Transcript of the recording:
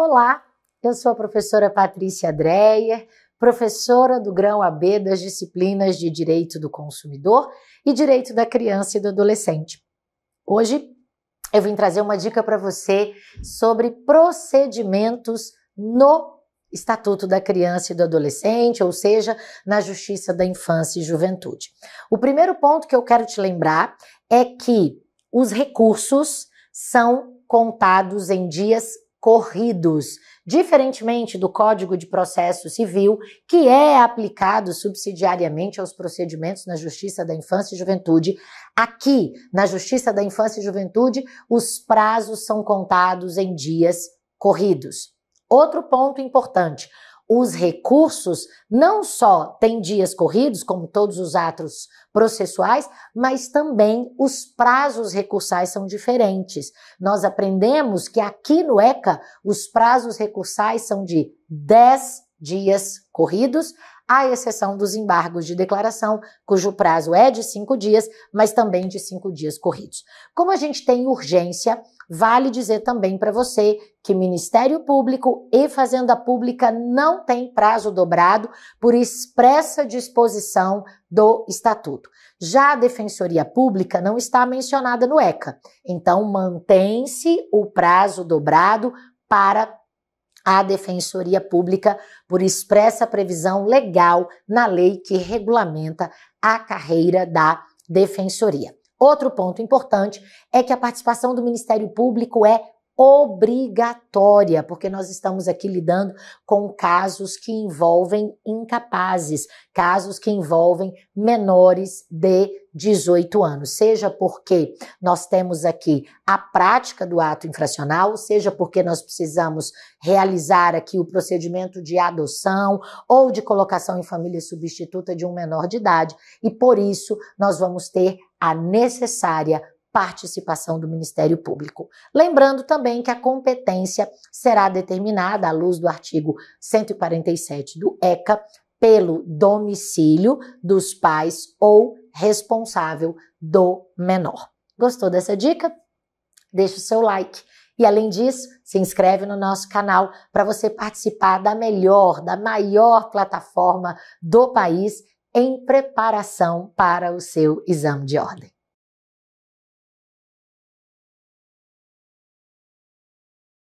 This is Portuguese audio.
Olá, eu sou a professora Patrícia Dreyer, professora do grão AB das disciplinas de Direito do Consumidor e Direito da Criança e do Adolescente. Hoje eu vim trazer uma dica para você sobre procedimentos no Estatuto da Criança e do Adolescente, ou seja, na Justiça da Infância e Juventude. O primeiro ponto que eu quero te lembrar é que os recursos são contados em dias corridos, diferentemente do Código de Processo Civil, que é aplicado subsidiariamente aos procedimentos na Justiça da Infância e Juventude. Aqui, na Justiça da Infância e Juventude, os prazos são contados em dias corridos. Outro ponto importante: os recursos não só têm dias corridos, como todos os atos processuais, mas também os prazos recursais são diferentes. Nós aprendemos que aqui no ECA os prazos recursais são de 10 dias corridos, à exceção dos embargos de declaração, cujo prazo é de cinco dias, mas também de cinco dias corridos. Como a gente tem urgência, vale dizer também para você que Ministério Público e Fazenda Pública não têm prazo dobrado por expressa disposição do Estatuto. Já a Defensoria Pública não está mencionada no ECA, então mantém-se o prazo dobrado para à Defensoria Pública por expressa previsão legal na lei que regulamenta a carreira da Defensoria. Outro ponto importante é que a participação do Ministério Público é obrigatória, porque nós estamos aqui lidando com casos que envolvem incapazes, casos que envolvem menores de 18 anos, seja porque nós temos aqui a prática do ato infracional, seja porque nós precisamos realizar aqui o procedimento de adoção ou de colocação em família substituta de um menor de idade, e por isso nós vamos ter a necessária participação do Ministério Público. Lembrando também que a competência será determinada à luz do artigo 147 do ECA pelo domicílio dos pais ou responsável do menor. Gostou dessa dica? Deixe o seu like. E além disso, se inscreve no nosso canal para você participar da melhor, da maior plataforma do país em preparação para o seu exame de ordem.